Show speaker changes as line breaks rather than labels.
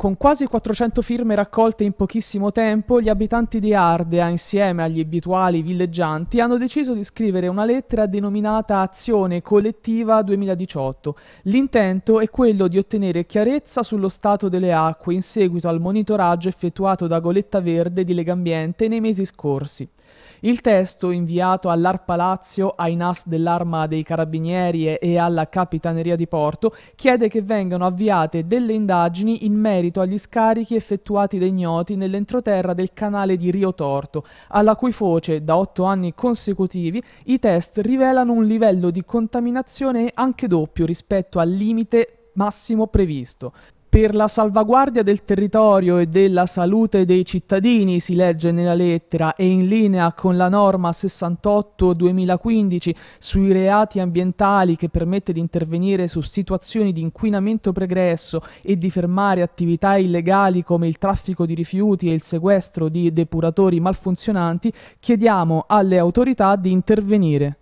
Con quasi 400 firme raccolte in pochissimo tempo, gli abitanti di Ardea, insieme agli abituali villeggianti, hanno deciso di scrivere una lettera denominata Azione Collettiva 2018. L'intento è quello di ottenere chiarezza sullo stato delle acque in seguito al monitoraggio effettuato da Goletta Verde di Legambiente nei mesi scorsi. Il testo, inviato all'ARPA Lazio, ai NAS dell'Arma dei Carabinieri e alla Capitaneria di Porto, chiede che vengano avviate delle indagini in merito merito agli scarichi effettuati dai gnoti nell'entroterra del canale di Rio Torto, alla cui foce, da otto anni consecutivi, i test rivelano un livello di contaminazione anche doppio rispetto al limite massimo previsto per la salvaguardia del territorio e della salute dei cittadini, si legge nella lettera, e in linea con la norma 68-2015 sui reati ambientali che permette di intervenire su situazioni di inquinamento pregresso e di fermare attività illegali come il traffico di rifiuti e il sequestro di depuratori malfunzionanti, chiediamo alle autorità di intervenire.